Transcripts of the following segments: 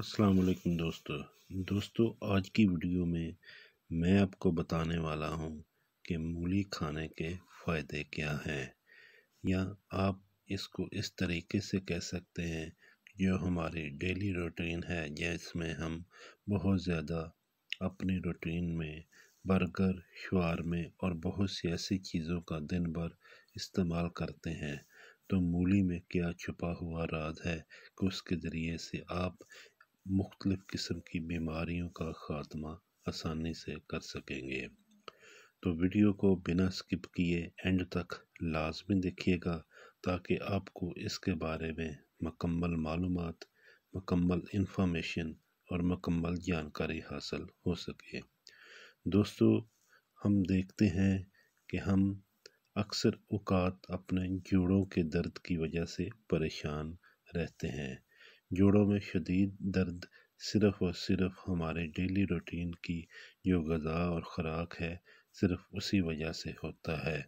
अस्सलाम वालेकुम दोस्तों दोस्तों आज की वीडियो में मैं आपको बताने वाला हूं कि मूली खाने के फ़ायदे क्या हैं या आप इसको इस तरीके से कह सकते हैं जो हमारी डेली रूटीन है जिसमें हम बहुत ज़्यादा अपनी रूटीन में बर्गर शुआर में और बहुत सी ऐसी चीज़ों का दिन भर इस्तेमाल करते हैं तो मूली में क्या छुपा हुआ राज है कि उसके ज़रिए से आप मुख्तलिफ़ किस्म की बीमारियों का ख़ात्मा आसानी से कर सकेंगे तो वीडियो को बिना स्किप किए एंड तक लाजमी देखिएगा ताकि आपको इसके बारे में मकम्मल मालूम मकम्मल इंफॉर्मेशन और मकम्मल जानकारी हासिल हो सके दोस्तों हम देखते हैं कि हम अक्सर उकात अपने जोड़ों के दर्द की वजह से परेशान रहते हैं जोड़ों में शदीद दर्द सिर्फ़ और सिर्फ हमारे डेली रूटीन की जो गज़ा और ख़ुराक है सिर्फ उसी वजह से होता है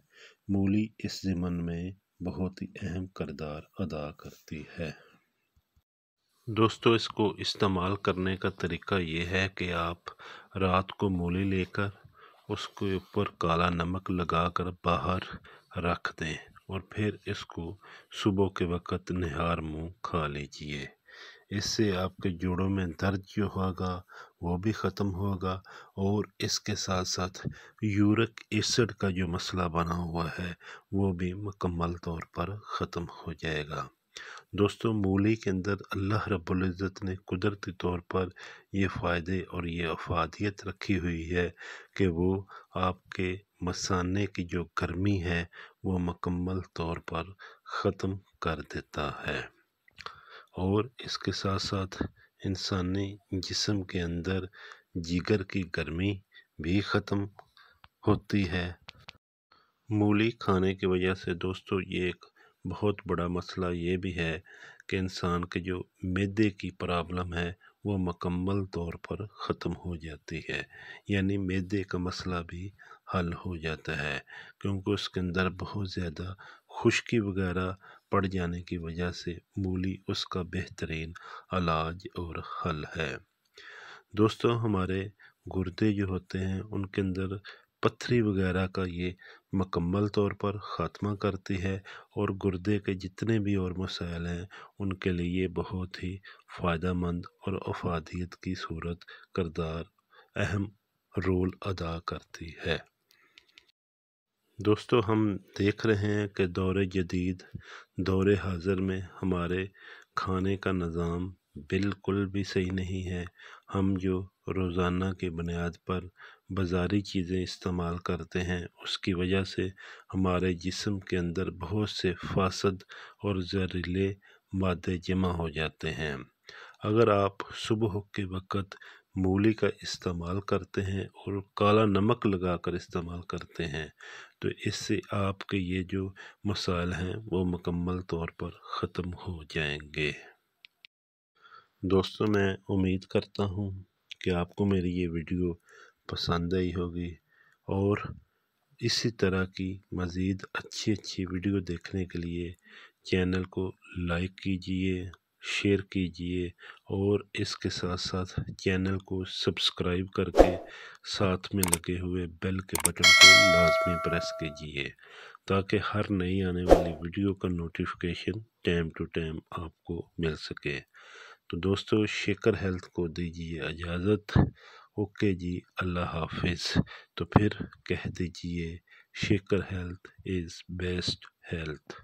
मूली इस ज़मन में बहुत ही अहम करदार अदा करती है दोस्तों इसको इस्तेमाल करने का तरीका ये है कि आप रात को मूली लेकर उसके ऊपर काला नमक लगाकर बाहर रख दें और फिर इसको सुबह के वक़्त निहार मुंह खा लीजिए इससे आपके जोड़ों में दर्द जो होगा वो भी ख़त्म होगा और इसके साथ साथ यूरिक एसिड का जो मसला बना हुआ है वो भी मुकम्मल तौर पर ख़त्म हो जाएगा दोस्तों मूली के अंदर अल्लाह रबुल्ज़त ने कुदरती तौर पर ये फ़ायदे और ये अफादियत रखी हुई है कि वो आपके मसाने की जो गर्मी है वो मुकम्मल तौर पर ख़त्म कर देता है और इसके साथ साथ इंसानी जिसम के अंदर जिगर की गर्मी भी ख़त्म होती है मूली खाने की वजह से दोस्तों ये एक बहुत बड़ा मसला ये भी है कि इंसान के जो मैदे की प्रॉब्लम है वह मकम्मल तौर पर ख़त्म हो जाती है यानी मैदे का मसला भी हल हो जाता है क्योंकि उसके अंदर बहुत ज़्यादा खुश्की वगैरह पड़ जाने की वजह से मूली उसका बेहतरीन इलाज और हल है दोस्तों हमारे गुर्दे जो होते हैं उनके अंदर पत्थरी वगैरह का ये मकम्मल तौर पर ख़ात्मा करती है और गुर्दे के जितने भी और मसाइल हैं उनके लिए बहुत ही फ़ायदा मंद और अफादियत की सूरत करदार अहम रोल अदा करती है दोस्तों हम देख रहे हैं कि दौर जदीद दौर हाज़र में हमारे खाने का निज़ाम बिल्कुल भी सही नहीं है हम जो रोज़ाना के बुनियाद पर बाज़ारी चीज़ें इस्तेमाल करते हैं उसकी वजह से हमारे जिस्म के अंदर बहुत से फासद और जहरीले मादे जमा हो जाते हैं अगर आप सुबह के वक़्त मूली का इस्तेमाल करते हैं और काला नमक लगा कर इस्तेमाल करते हैं तो इससे आपके ये जो मसाइल हैं वो मुकम्मल तौर पर ख़त्म हो जाएंगे दोस्तों मैं उम्मीद करता हूँ कि आपको मेरी ये वीडियो पसंद आई होगी और इसी तरह की मज़ीद अच्छी अच्छी वीडियो देखने के लिए चैनल को लाइक कीजिए शेयर कीजिए और इसके साथ साथ चैनल को सब्सक्राइब करके साथ में लगे हुए बेल के बटन को लाजमी प्रेस कीजिए ताकि हर नई आने वाली वीडियो का नोटिफिकेशन टाइम टू टाइम आपको मिल सके तो दोस्तों शेखर हेल्थ को दीजिए इजाज़त ओके जी अल्लाह हाफिज़ तो फिर कह दीजिए Shekhar health is best health